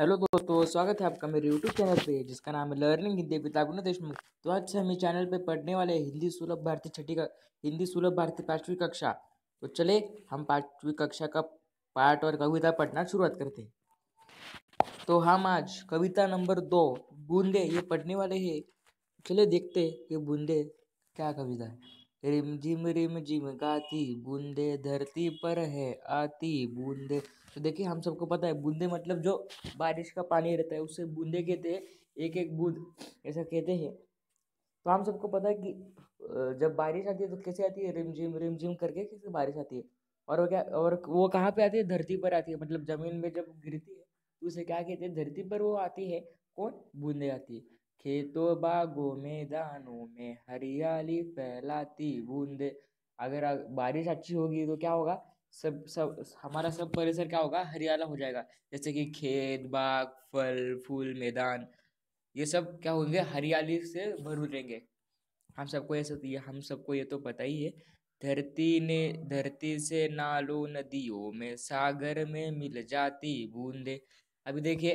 hello दोस्तों स्वागत है आपका मेरे यूट्यूब चैनल पे जिसका नाम है लर्निंग हिंदी पिता गुण देशमुख तो आज से हम इस चैनल पे पढ़ने वाले हिंदी सुलभ भारती छठी का हिंदी सुलभ भारती पांचवी कक्षा तो चले हम पांचवी कक्षा का पाठ और कविता पढ़ना शुरुआत करते हैं तो हम आज कविता नंबर दो बूंदे ये पढ़ने वाले है चले देखते ये बूंदे क्या कविता है रिम झिम रिम झिम गाती बूंदे धरती पर है आती बूंदे तो देखिए हम सबको पता है बूंदे मतलब जो बारिश का पानी रहता है उसे बूंदे कहते हैं एक एक बूंद ऐसा कहते हैं तो हम सबको पता है कि जब बारिश आती है तो कैसे आती है रिम झिम रिम झिम करके कैसे बारिश आती है और वो क्या और वो कहाँ पे आती है धरती पर आती है मतलब ज़मीन में जब गिरती है तो उसे क्या कहते हैं धरती पर वो आती है कौन बूंदे आती है खेतों बागों मैदानों में हरियाली फैलाती बूंदे अगर बारिश अच्छी होगी तो क्या होगा सब सब हमारा सब परिसर क्या होगा हरियाला हो जाएगा जैसे कि खेत बाग फल फूल मैदान ये सब क्या होंगे हरियाली से भर रहेंगे हम सबको ये सब हम सबको ये तो पता ही है धरती ने धरती से नालों नदियों में सागर में मिल जाती बूंदे अभी देखिए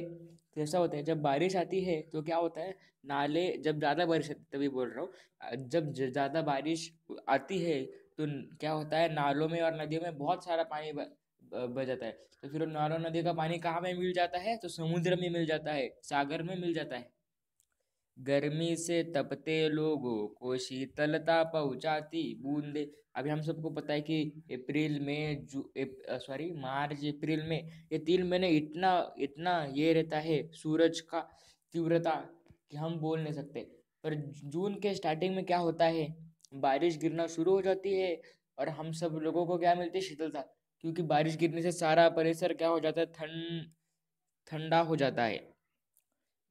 कैसा तो होता है जब बारिश आती है तो क्या होता है नाले जब ज़्यादा बारिश आती तभी बोल रहा हूँ जब ज़्यादा बारिश आती है तो क्या होता है नालों में और नदियों में बहुत सारा पानी बह जाता है तो फिर नालों नदी का पानी कहाँ में मिल जाता है तो समुद्र में मिल जाता है सागर में मिल जाता है गर्मी से तपते लोगों को शीतलता पहुंचाती बूंदे अभी हम सबको पता है कि अप्रैल में जू सॉरी मार्च अप्रैल में ये तीन महीने इतना इतना ये रहता है सूरज का तीव्रता कि हम बोल नहीं सकते पर जून के स्टार्टिंग में क्या होता है बारिश गिरना शुरू हो जाती है और हम सब लोगों को क्या मिलती है शीतलता क्योंकि बारिश गिरने से सारा परिसर क्या हो जाता है ठंड थन, ठंडा हो जाता है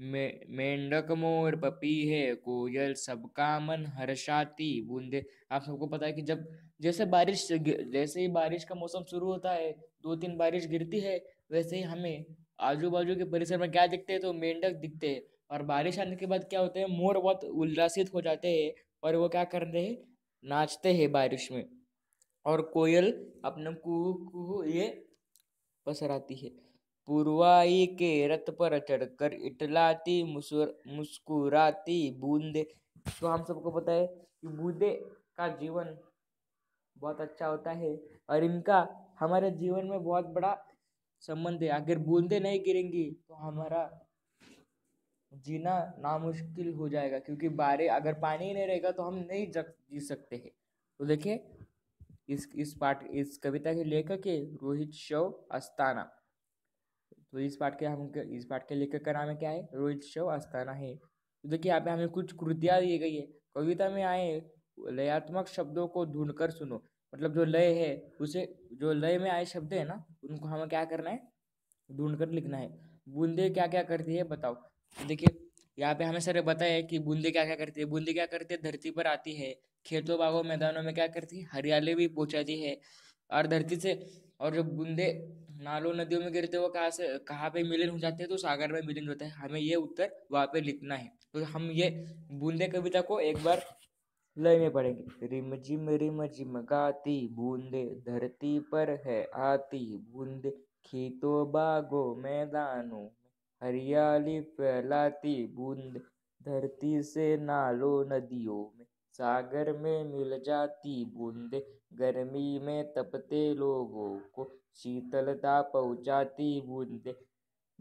मेंढक मोर पपी है कोयल सबका मन हर्षाती बूंदे आप सबको पता है कि जब जैसे बारिश जैसे ही बारिश का मौसम शुरू होता है दो तीन बारिश गिरती है वैसे ही हमें आजू बाजू के परिसर में क्या दिखते हैं तो मेंढक दिखते हैं और बारिश आने के बाद क्या होते हैं मोर बहुत उल्लासित हो जाते हैं और वो क्या कर रहे हैं नाचते हैं बारिश में और कोयल अपने कुहू कुहू ये पसराती है पुरवाई के रथ पर चढ़कर इटलाती मुस्कुराती बूंदे तो हम सबको पता है कि बूंदे का जीवन बहुत अच्छा होता है और इनका हमारे जीवन में बहुत बड़ा संबंध है अगर बूंदे नहीं गिरेंगी तो हमारा जीना नामुश्किल हो जाएगा क्योंकि बारे अगर पानी ही नहीं रहेगा तो हम नहीं जग जी सकते हैं तो देखिए इस इस पाठ इस कविता के लेखक है रोहित शव अस्ताना तो इस पार्ट के हम इस पार्ट के लेखक का नाम है क्या है रोहित शव अस्थाना है तो देखिए यहाँ पे हमें कुछ कृतियाँ दी गई है कविता में आए लयात्मक शब्दों को ढूंढ कर सुनो मतलब जो लय है उसे जो लय में आए शब्द है ना उनको हमें क्या करना है ढूंढ कर लिखना है बूंदे क्या क्या करती है बताओ तो देखिए यहाँ पे हमें सर बताया कि बूंदे क्या क्या करती है बूंदे क्या करती है धरती पर आती है खेतों बागों मैदानों में क्या करती है हरियाली भी पहुँचाती है और धरती से और जब बूंदे नालों नदियों में गिरते वो कहाँ से कहाँ पे मिलन हो जाते हैं तो सागर में मिलन होता है हमें ये उत्तर वहाँ पे लिखना है तो हम ये बूंदे कविता को एक बार लय में पढ़ेंगे रिम जिम रिम जिम गाती बूंदे धरती पर है आती बूंदे खेतों बागो मैदानों हरियाली फैलाती बूंदे धरती से नालों नदियों में सागर में मिल जाती बूंदे गर्मी में तपते लोगों को शीतलता पहुंचाती बूंदे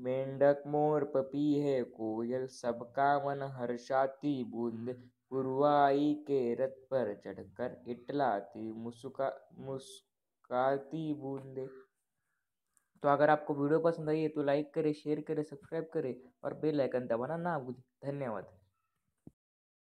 मेंढक मोर पपी है कोयल सबका मन हर्षाती बूंदे पुरवाई के रथ पर चढ़कर इटलाती मुस्का मुस्काती बूंदे तो अगर आपको वीडियो पसंद आई है तो लाइक करें शेयर करें सब्सक्राइब करें और बेल आइकन दबाना ना भूलें धन्यवाद